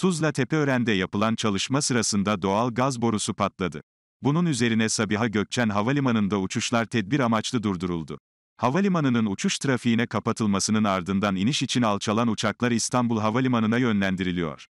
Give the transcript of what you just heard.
Tuzla Tepeören'de yapılan çalışma sırasında doğal gaz borusu patladı. Bunun üzerine Sabiha Gökçen Havalimanı'nda uçuşlar tedbir amaçlı durduruldu. Havalimanının uçuş trafiğine kapatılmasının ardından iniş için alçalan uçaklar İstanbul Havalimanı'na yönlendiriliyor.